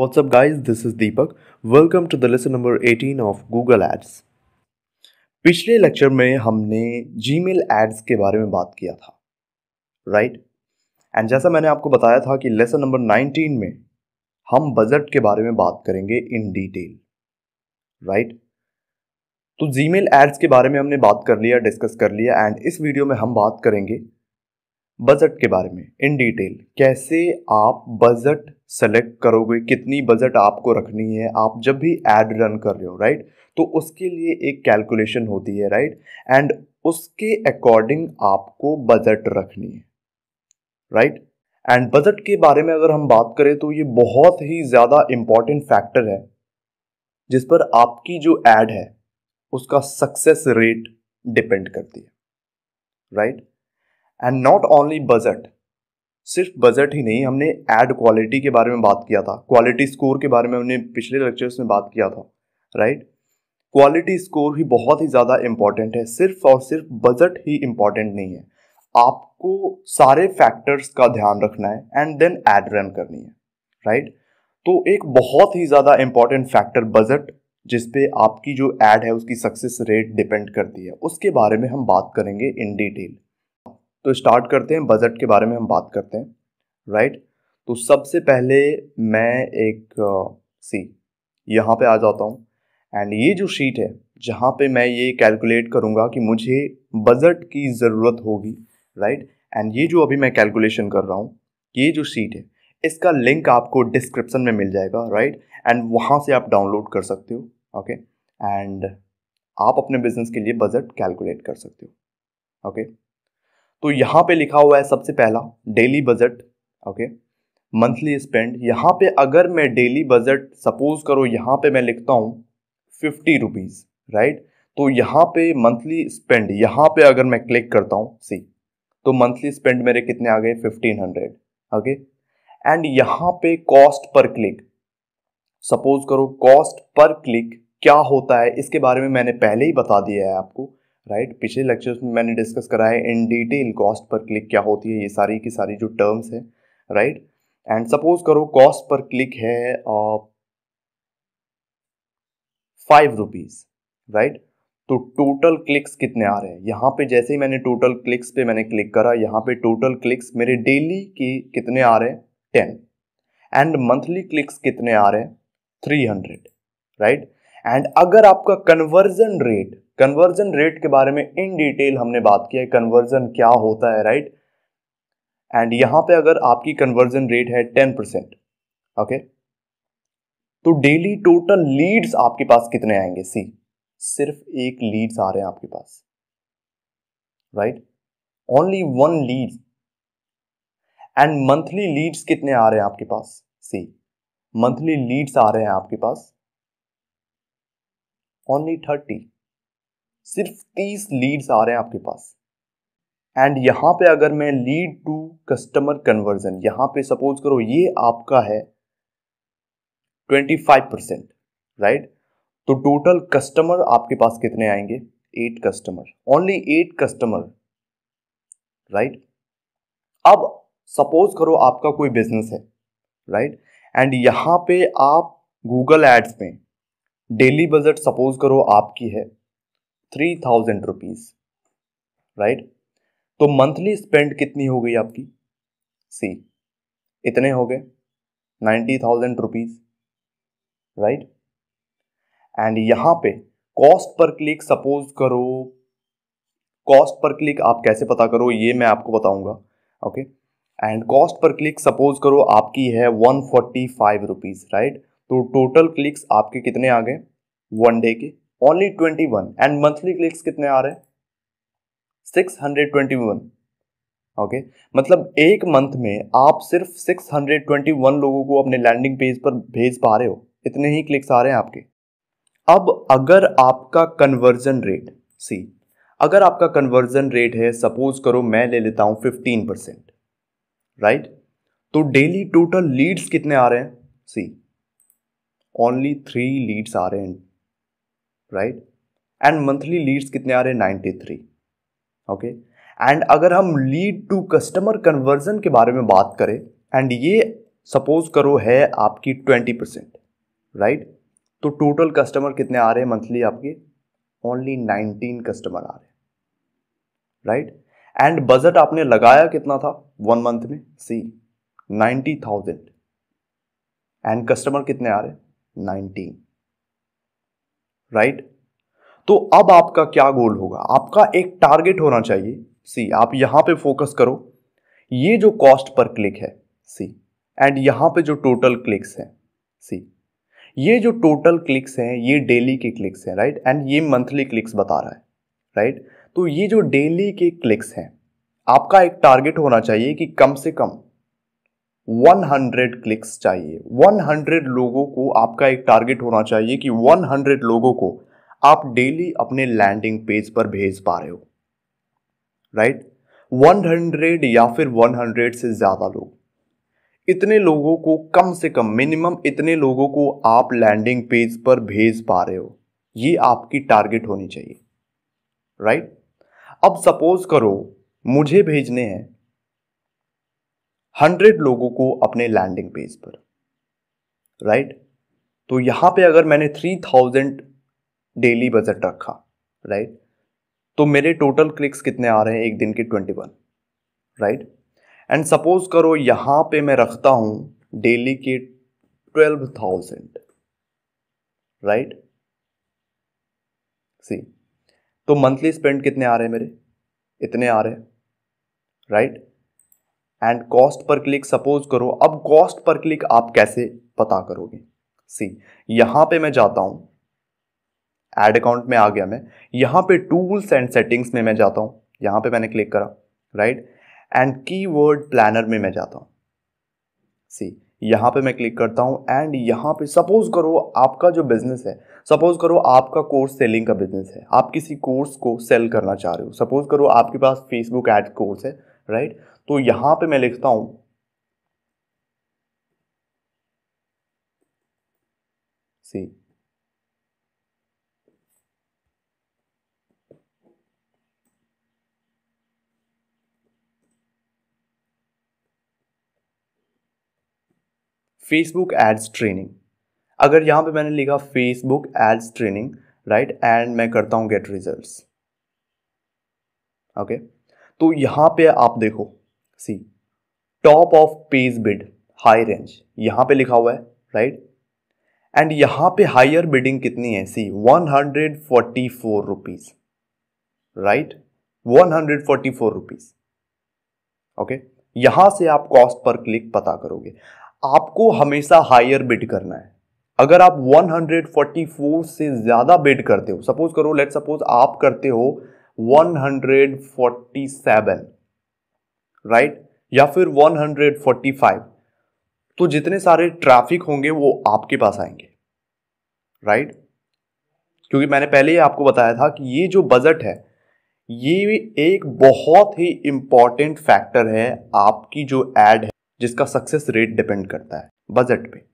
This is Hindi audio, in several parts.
What's up guys, this is Deepak. Welcome to the lesson number 18 of Google Ads. पिछले लेक्चर में हमने Gmail Ads के बारे में बात किया था राइट right? एंड जैसा मैंने आपको बताया था कि लेसन नंबर 19 में हम बजट के बारे में बात करेंगे इन डिटेल राइट तो Gmail Ads के बारे में हमने बात कर लिया डिस्कस कर लिया एंड इस वीडियो में हम बात करेंगे बजट के बारे में इन डिटेल कैसे आप बजट सेलेक्ट करोगे कितनी बजट आपको रखनी है आप जब भी एड रन कर रहे हो राइट तो उसके लिए एक कैलकुलेशन होती है राइट एंड उसके अकॉर्डिंग आपको बजट रखनी है राइट एंड बजट के बारे में अगर हम बात करें तो ये बहुत ही ज़्यादा इंपॉर्टेंट फैक्टर है जिस पर आपकी जो एड है उसका सक्सेस रेट डिपेंड करती है right right? And not only budget सिर्फ बजट ही नहीं हमने एड क्वालिटी के बारे में बात किया था क्वालिटी स्कोर के बारे में हमने पिछले लेक्चर्स में बात किया था राइट क्वालिटी स्कोर भी बहुत ही ज़्यादा इम्पॉर्टेंट है सिर्फ और सिर्फ बजट ही इम्पॉर्टेंट नहीं है आपको सारे फैक्टर्स का ध्यान रखना है एंड देन एड रन करनी है राइट right? तो एक बहुत ही ज़्यादा इम्पॉर्टेंट फैक्टर बजट जिस पे आपकी जो एड है उसकी सक्सेस रेट डिपेंड करती है उसके बारे में हम बात करेंगे इन डिटेल तो स्टार्ट करते हैं बजट के बारे में हम बात करते हैं राइट तो सबसे पहले मैं एक सी यहाँ पे आ जाता हूँ एंड ये जो शीट है जहाँ पे मैं ये कैलकुलेट करूँगा कि मुझे बजट की ज़रूरत होगी राइट एंड ये जो अभी मैं कैलकुलेशन कर रहा हूँ ये जो शीट है इसका लिंक आपको डिस्क्रिप्शन में मिल जाएगा राइट एंड वहाँ से आप डाउनलोड कर सकते हो ओके एंड आप अपने बिजनेस के लिए बजट कैलकुलेट कर सकते हो ओके okay? तो यहाँ पे लिखा हुआ है सबसे पहला daily budget okay monthly spend यहाँ पे अगर मैं डेली बजट सपोज करो यहाँ पे मैं लिखता हूँ फिफ्टी रुपीज़ राइट तो यहाँ पे मंथली स्पेंड यहाँ पे अगर मैं क्लिक करता हूँ सी तो मंथली स्पेंड मेरे कितने आ गए फिफ्टीन हंड्रेड ओके एंड यहाँ पे कॉस्ट पर क्लिक सपोज करो कॉस्ट पर क्लिक क्या होता है इसके बारे में मैंने पहले ही बता दिया है आपको राइट right? पिछले लेक्चर्स में मैंने डिस्कस करा है इन डिटेल कॉस्ट पर क्लिक क्या होती है ये सारी की सारी जो टर्म्स है राइट एंड सपोज करो कॉस्ट पर क्लिक है फाइव रुपीज़ राइट तो टोटल क्लिक्स कितने आ रहे हैं यहाँ पे जैसे ही मैंने टोटल क्लिक्स पे मैंने क्लिक करा यहाँ पे टोटल क्लिक्स मेरे डेली के कितने आ रहे हैं टेन एंड मंथली क्लिक्स कितने आ रहे हैं थ्री हंड्रेड राइट एंड अगर आपका कन्वर्जन रेट कन्वर्जन रेट के बारे में इन डिटेल हमने बात किया है कन्वर्जन क्या होता है राइट एंड यहां पे अगर आपकी कन्वर्जन रेट है टेन परसेंट ओके तो डेली टोटल लीड्स आपके पास कितने आएंगे सी सिर्फ एक लीड्स आ रहे हैं आपके पास right only one lead and monthly leads कितने आ रहे हैं आपके पास सी मंथली लीड्स आ रहे हैं आपके पास ओनली थर्टी सिर्फ तीस लीड्स आ रहे हैं आपके पास एंड यहाँ पे अगर मैं लीड टू कस्टमर कन्वर्जन यहाँ पे सपोज करो ये आपका है 25 परसेंट राइट तो टोटल कस्टमर आपके पास कितने आएंगे eight customer only eight customer right अब सपोज करो आपका कोई बिजनेस है राइट एंड यहाँ पे आप गूगल एड्स में डेली बजट सपोज करो आपकी है थ्री थाउजेंड रुपीज़ राइट तो मंथली स्पेंड कितनी हो गई आपकी सी इतने हो गए ninety thousand rupees right and यहां पे कॉस्ट पर क्लिक सपोज करो कॉस्ट पर क्लिक आप कैसे पता करो ये मैं आपको बताऊंगा ओके एंड कॉस्ट पर क्लिक सपोज करो आपकी है one forty five rupees right तो टोटल क्लिक्स आपके कितने आ गए वन डे के only twenty one and monthly clicks कितने आ रहे हैं six hundred twenty one okay मतलब एक मंथ में आप सिर्फ सिक्स हंड्रेड ट्वेंटी वन लोगों को अपने लैंडिंग पेज पर भेज पा रहे हो इतने ही क्लिक्स आ रहे हैं आपके अब अगर आपका कन्वर्जन रेट सी अगर आपका कन्वर्जन रेट है सपोज करो मैं ले लेता हूं फिफ्टीन परसेंट राइट तो डेली टोटल लीड्स कितने आ रहे हैं सी ओनली थ्री लीड्स आ रहे हैं राइट एंड मंथली लीड्स कितने आ रहे हैं नाइन्टी थ्री ओके एंड अगर हम लीड टू कस्टमर कन्वर्जन के बारे में बात करें एंड ये सपोज करो है आपकी ट्वेंटी परसेंट राइट तो टोटल कस्टमर कितने आ रहे हैं मंथली आपके ओनली नाइनटीन कस्टमर आ रहे हैं राइट एंड बजट आपने लगाया कितना था वन मंथ में see ninety thousand and customer कितने आ रहे नाइनटीन राइट तो अब आपका क्या गोल होगा आपका एक टारगेट होना चाहिए सी आप यहां पे फोकस करो ये जो कॉस्ट पर क्लिक है सी एंड यहां पे जो टोटल क्लिक्स हैं सी ये जो टोटल क्लिक्स हैं ये डेली के क्लिक्स हैं राइट एंड ये मंथली क्लिक्स बता रहा है राइट तो ये जो डेली के क्लिक्स हैं आपका एक टारगेट होना चाहिए कि कम से कम 100 क्लिक्स चाहिए 100 लोगों को आपका एक टारगेट होना चाहिए कि 100 लोगों को आप डेली अपने लैंडिंग पेज पर भेज पा रहे हो राइट right? 100 या फिर 100 से ज़्यादा लोग इतने लोगों को कम से कम मिनिमम इतने लोगों को आप लैंडिंग पेज पर भेज पा रहे हो ये आपकी टारगेट होनी चाहिए राइट right? अब सपोज करो मुझे भेजने हैं हंड्रेड लोगों को अपने लैंडिंग पेज पर राइट right? तो यहां पे अगर मैंने थ्री थाउजेंड डेली बजट रखा राइट right? तो मेरे टोटल क्लिक्स कितने आ रहे हैं एक दिन के twenty one right and suppose करो यहां पे मैं रखता हूं डेली के ट्वेल्व थाउजेंड राइट सी तो मंथली स्पेंड कितने आ रहे हैं मेरे इतने आ रहे हैं राइट right? एंड कॉस्ट पर क्लिक सपोज करो अब कॉस्ट पर क्लिक आप कैसे पता करोगे सी यहाँ पे मैं जाता हूँ एड अकाउंट में आ गया मैं यहाँ पे टूल्स एंड सेटिंग्स में मैं जाता हूँ यहाँ पे मैंने क्लिक करा राइट एंड कीवर्ड प्लानर में मैं जाता हूँ सी यहाँ पे मैं क्लिक करता हूँ एंड यहाँ पे सपोज करो आपका जो बिज़नेस है सपोज करो आपका कोर्स सेलिंग का बिज़नेस है आप किसी कोर्स को सेल करना चाह रहे हो सपोज करो आपके पास फेसबुक एड कोर्स है राइट right? तो यहां पे मैं लिखता हूं सी फेसबुक एड्स ट्रेनिंग अगर यहां पे मैंने लिखा Facebook ads training right and मैं करता हूं गेट रिजल्ट्स ओके तो यहां पे आप देखो see top of page bid high range यहां पे लिखा हुआ है राइट एंड यहां पे हायर बिडिंग कितनी है see one hundred forty four rupees right one hundred forty four rupees okay यहां से आप कॉस्ट पर क्लिक पता करोगे आपको हमेशा हायर बिड करना है अगर आप 144 से ज़्यादा बिड करते हो सपोज करो लेट सपोज आप करते हो 147 राइट या फिर 145 तो जितने सारे ट्रैफिक होंगे वो आपके पास आएंगे राइट क्योंकि मैंने पहले ही आपको बताया था कि ये जो बजट है ये एक बहुत ही इंपॉर्टेंट फैक्टर है आपकी जो एड है जिसका सक्सेस रेट डिपेंड करता है बजट पे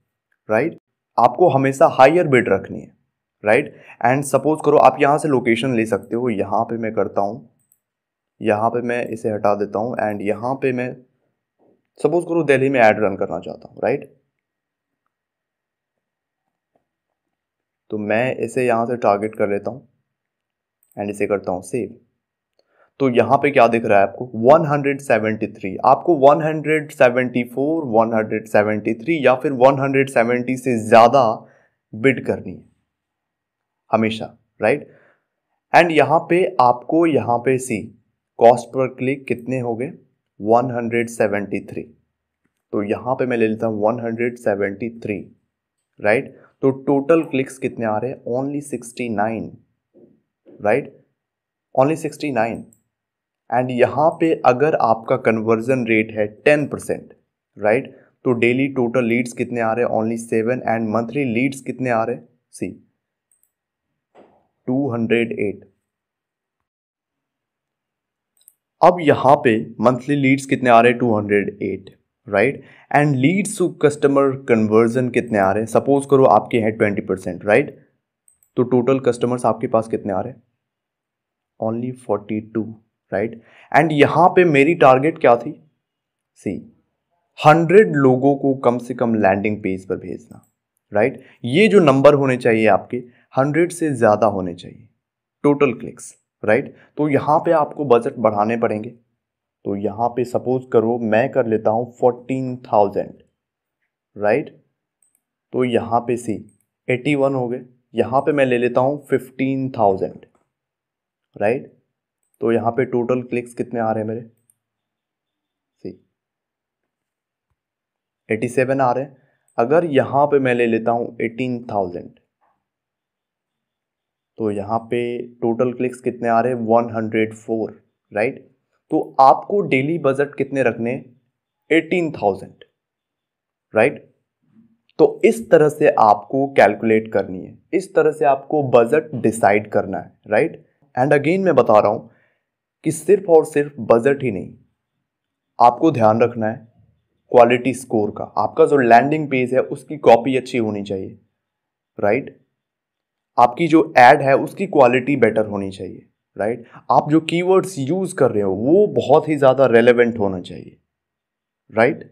राइट आपको हमेशा हायर बिड रखनी है राइट एंड सपोज करो आप यहाँ से लोकेशन ले सकते हो यहाँ पे मैं करता हूँ यहाँ पे मैं इसे हटा देता हूँ एंड यहाँ पे मैं सपोज करो दिल्ली में ऐड रन करना चाहता हूँ राइट तो मैं इसे यहाँ से टारगेट कर लेता हूँ एंड इसे करता हूँ सेव तो यहाँ पे क्या दिख रहा है आपको 173 आपको 174 173 या फिर 170 से ज़्यादा बिड करनी है हमेशा राइट एंड यहाँ पे आपको यहाँ पे सी कॉस्ट पर क्लिक कितने हो गए 173 तो यहाँ पे मैं ले लेता हूँ 173 राइट तो टोटल क्लिक्स कितने आ रहे हैं ओनली 69 राइट ओनली 69 एंड यहाँ पे अगर आपका कन्वर्जन रेट है 10 परसेंट राइट तो डेली टोटल लीड्स कितने आ रहे हैं only seven and monthly leads कितने आ रहे हैं सी 208 अब यहाँ पे मंथली लीड्स कितने आ रहे हैं 208 right and leads to customer conversion कितने आ रहे हैं सपोज करो आपके हैं 20 परसेंट राइट तो टोटल कस्टमर्स आपके पास कितने आ रहे हैं ओनली 42 राइट एंड यहाँ पे मेरी टारगेट क्या थी सी हंड्रेड लोगों को कम से कम लैंडिंग पेज पर भेजना राइट right? ये जो नंबर होने चाहिए आपके हंड्रेड से ज़्यादा होने चाहिए टोटल क्लिक्स राइट तो यहाँ पे आपको बजट बढ़ाने पड़ेंगे तो यहाँ पे सपोज करो मैं कर लेता हूँ फोर्टीन थाउजेंड राइट तो यहाँ पे सी एटी वन हो गए यहाँ पे मैं ले लेता हूँ फिफ्टीन थाउजेंड राइट तो यहाँ पे टोटल क्लिक्स कितने आ रहे हैं मेरे सी एटी सेवन आ रहे हैं अगर यहाँ पे मैं ले लेता हूँ एटीन थाउजेंड तो यहाँ पे टोटल क्लिक्स कितने आ रहे हैं वन हंड्रेड फोर राइट तो आपको डेली बजट कितने रखने एटीन थाउजेंड राइट तो इस तरह से आपको कैलकुलेट करनी है इस तरह से आपको बजट डिसाइड करना है राइट एंड अगेन मैं बता रहा हूँ कि सिर्फ और सिर्फ बजट ही नहीं आपको ध्यान रखना है क्वालिटी स्कोर का आपका जो लैंडिंग पेज है उसकी कॉपी अच्छी होनी चाहिए राइट आपकी जो एड है उसकी क्वालिटी बेटर होनी चाहिए राइट आप जो कीवर्ड्स यूज़ कर रहे हो वो बहुत ही ज़्यादा रेलेवेंट होना चाहिए राइट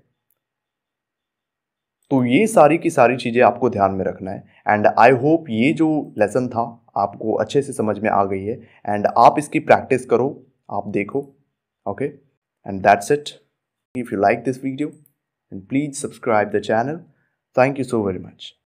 तो ये सारी की सारी चीज़ें आपको ध्यान में रखना है एंड आई होप ये जो लेसन था आपको अच्छे से समझ में आ गई है एंड आप इसकी प्रैक्टिस करो आप देखो okay and that's it if you like this video and please subscribe the channel thank you so very much